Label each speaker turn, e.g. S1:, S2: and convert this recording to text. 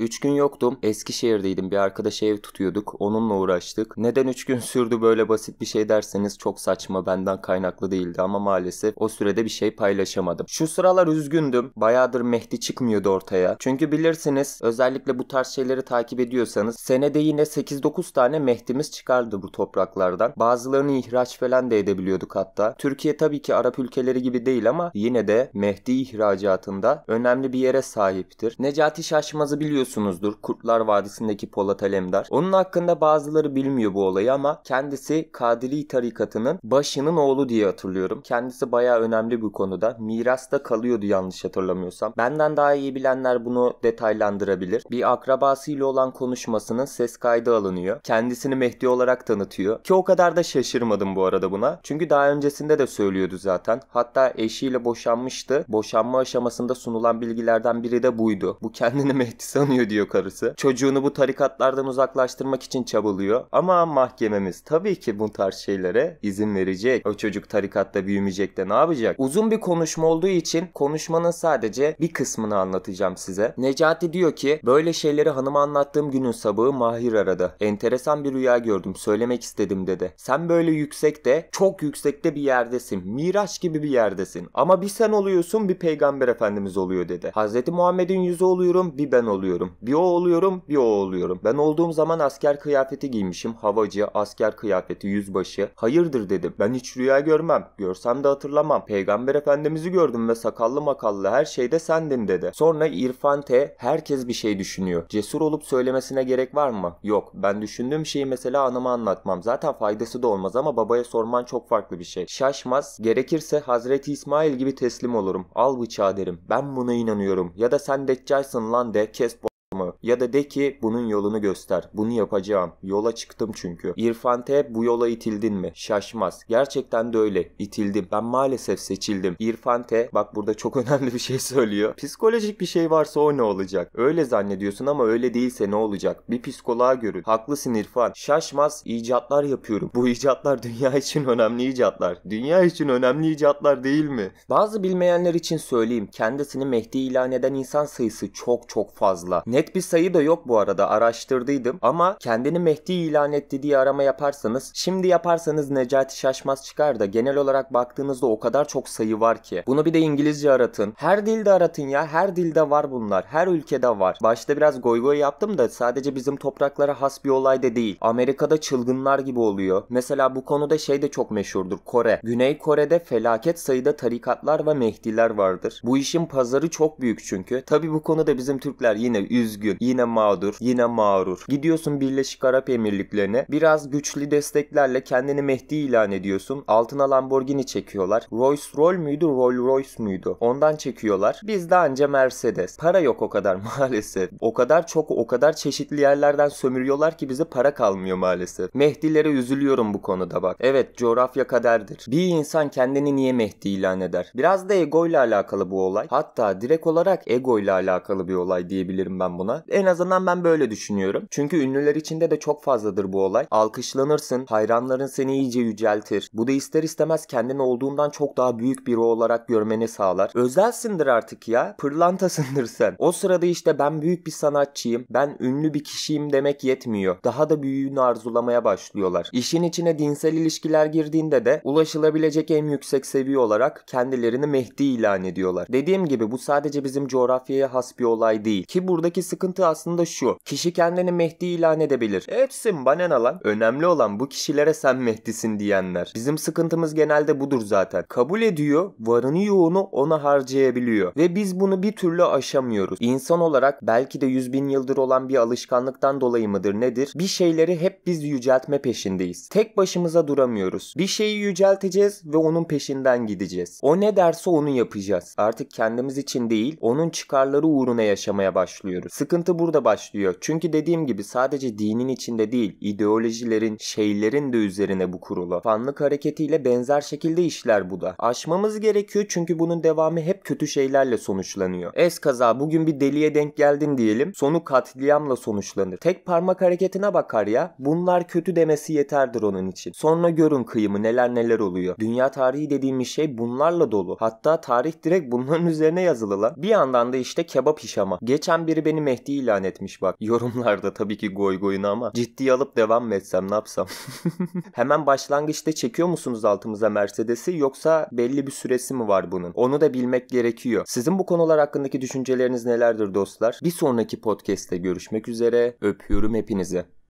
S1: Üç gün yoktum. Eskişehir'deydim. Bir arkadaş ev tutuyorduk. Onunla uğraştık. Neden üç gün sürdü böyle basit bir şey derseniz çok saçma benden kaynaklı değildi ama maalesef o sürede bir şey paylaşamadım. Şu sıralar üzgündüm. Bayağıdır Mehdi çıkmıyordu ortaya. Çünkü bilirsiniz özellikle bu tarz şeyleri takip ediyorsanız senede yine 8-9 tane Mehdi'miz çıkardı bu topraklardan. Bazılarını ihraç falan da edebiliyorduk hatta. Türkiye tabii ki Arap ülkeleri gibi değil ama yine de Mehdi ihracatında önemli bir yere sahiptir. Necati Şaşmaz'ı biliyorsunuz duymuşsunuzdur Kurtlar Vadisi'ndeki Polat Alemdar. Onun hakkında bazıları bilmiyor bu olayı ama kendisi Kadiri tarikatının başının oğlu diye hatırlıyorum. Kendisi bayağı önemli bir konuda. Mirasta kalıyordu yanlış hatırlamıyorsam. Benden daha iyi bilenler bunu detaylandırabilir. Bir akrabasıyla olan konuşmasının ses kaydı alınıyor. Kendisini Mehdi olarak tanıtıyor. Ki o kadar da şaşırmadım bu arada buna. Çünkü daha öncesinde de söylüyordu zaten. Hatta eşiyle boşanmıştı. Boşanma aşamasında sunulan bilgilerden biri de buydu. Bu kendini Mehdi sanıyor istemiyor diyor karısı. Çocuğunu bu tarikatlardan uzaklaştırmak için çabalıyor. Ama mahkememiz tabii ki bu tarz şeylere izin verecek. O çocuk tarikatta büyümeyecek de ne yapacak? Uzun bir konuşma olduğu için konuşmanın sadece bir kısmını anlatacağım size. Necati diyor ki böyle şeyleri hanıma anlattığım günün sabahı Mahir aradı. Enteresan bir rüya gördüm söylemek istedim dedi. Sen böyle yüksekte çok yüksekte bir yerdesin. Miraç gibi bir yerdesin. Ama bir sen oluyorsun bir peygamber efendimiz oluyor dedi. Hazreti Muhammed'in yüzü oluyorum bir ben oluyorum oluyorum. Bir o oluyorum, bir o oluyorum. Ben olduğum zaman asker kıyafeti giymişim. Havacı, asker kıyafeti, yüzbaşı. Hayırdır dedim. Ben hiç rüya görmem. Görsem de hatırlamam. Peygamber Efendimiz'i gördüm ve sakallı makallı her şeyde sendin dedi. Sonra İrfan T. herkes bir şey düşünüyor. Cesur olup söylemesine gerek var mı? Yok. Ben düşündüğüm şeyi mesela anama anlatmam. Zaten faydası da olmaz ama babaya sorman çok farklı bir şey. Şaşmaz. Gerekirse Hazreti İsmail gibi teslim olurum. Al bıçağı derim. Ben buna inanıyorum. Ya da sen deccaysın lan de kes ya da de ki bunun yolunu göster. Bunu yapacağım. Yola çıktım çünkü. İrfan İrfante bu yola itildin mi? Şaşmaz. Gerçekten de öyle. İtildim. Ben maalesef seçildim. İrfan İrfante bak burada çok önemli bir şey söylüyor. Psikolojik bir şey varsa o ne olacak? Öyle zannediyorsun ama öyle değilse ne olacak? Bir psikoloğa görün. Haklısın İrfan. Şaşmaz icatlar yapıyorum. Bu icatlar dünya için önemli icatlar. Dünya için önemli icatlar değil mi? Bazı bilmeyenler için söyleyeyim. Kendisini Mehdi ilan eden insan sayısı çok çok fazla. Net bir bir sayı da yok bu arada araştırdıydım ama kendini Mehdi ilan etti diye arama yaparsanız şimdi yaparsanız Necati Şaşmaz çıkar da genel olarak baktığınızda o kadar çok sayı var ki. Bunu bir de İngilizce aratın. Her dilde aratın ya her dilde var bunlar. Her ülkede var. Başta biraz goy goy yaptım da sadece bizim topraklara has bir olay da değil. Amerika'da çılgınlar gibi oluyor. Mesela bu konuda şey de çok meşhurdur Kore. Güney Kore'de felaket sayıda tarikatlar ve mehdiler vardır. Bu işin pazarı çok büyük çünkü. Tabi bu konuda bizim Türkler yine üzgün ediyor. Yine mağdur, yine mağrur. Gidiyorsun Birleşik Arap Emirlikleri'ne biraz güçlü desteklerle kendini Mehdi ilan ediyorsun. Altına Lamborghini çekiyorlar. Rolls Royce müydü, Rolls Royce müydü? Ondan çekiyorlar. Bizde anca Mercedes. Para yok o kadar maalesef. O kadar çok, o kadar çeşitli yerlerden sömürüyorlar ki bize para kalmıyor maalesef. Mehdilere üzülüyorum bu konuda bak. Evet, coğrafya kaderdir. Bir insan kendini niye Mehdi ilan eder? Biraz da ego ile alakalı bu olay. Hatta direkt olarak ego ile alakalı bir olay diyebilirim ben buna. En azından ben böyle düşünüyorum. Çünkü ünlüler içinde de çok fazladır bu olay. Alkışlanırsın, hayranların seni iyice yüceltir. Bu da ister istemez kendini olduğundan çok daha büyük biri olarak görmeni sağlar. Özelsindir artık ya. Pırlantasındır sen. O sırada işte ben büyük bir sanatçıyım, ben ünlü bir kişiyim demek yetmiyor. Daha da büyüğünü arzulamaya başlıyorlar. İşin içine dinsel ilişkiler girdiğinde de ulaşılabilecek en yüksek seviye olarak kendilerini Mehdi ilan ediyorlar. Dediğim gibi bu sadece bizim coğrafyaya has bir olay değil. Ki buradaki sıkıntı sıkıntı aslında şu. Kişi kendini Mehdi ilan edebilir. Hepsin bana ne lan? Önemli olan bu kişilere sen Mehdi'sin diyenler. Bizim sıkıntımız genelde budur zaten. Kabul ediyor, varını yoğunu ona harcayabiliyor. Ve biz bunu bir türlü aşamıyoruz. İnsan olarak belki de yüz bin yıldır olan bir alışkanlıktan dolayı mıdır nedir? Bir şeyleri hep biz yüceltme peşindeyiz. Tek başımıza duramıyoruz. Bir şeyi yücelteceğiz ve onun peşinden gideceğiz. O ne derse onu yapacağız. Artık kendimiz için değil, onun çıkarları uğruna yaşamaya başlıyoruz. Sıkıntı sıkıntı burada başlıyor. Çünkü dediğim gibi sadece dinin içinde değil ideolojilerin, şeylerin de üzerine bu kurulu. Fanlık hareketiyle benzer şekilde işler bu da. Aşmamız gerekiyor çünkü bunun devamı hep kötü şeylerle sonuçlanıyor. Es kaza bugün bir deliye denk geldin diyelim. Sonu katliamla sonuçlanır. Tek parmak hareketine bakar ya. Bunlar kötü demesi yeterdir onun için. Sonra görün kıyımı neler neler oluyor. Dünya tarihi dediğimiz şey bunlarla dolu. Hatta tarih direkt bunların üzerine yazılı lan. Bir yandan da işte kebap işama. Geçen biri beni Mehdi Mehdi ilan etmiş bak. Yorumlarda tabii ki goy goyuna ama ciddi alıp devam mı etsem ne yapsam? Hemen başlangıçta çekiyor musunuz altımıza Mercedes'i yoksa belli bir süresi mi var bunun? Onu da bilmek gerekiyor. Sizin bu konular hakkındaki düşünceleriniz nelerdir dostlar? Bir sonraki podcast'te görüşmek üzere. Öpüyorum hepinizi.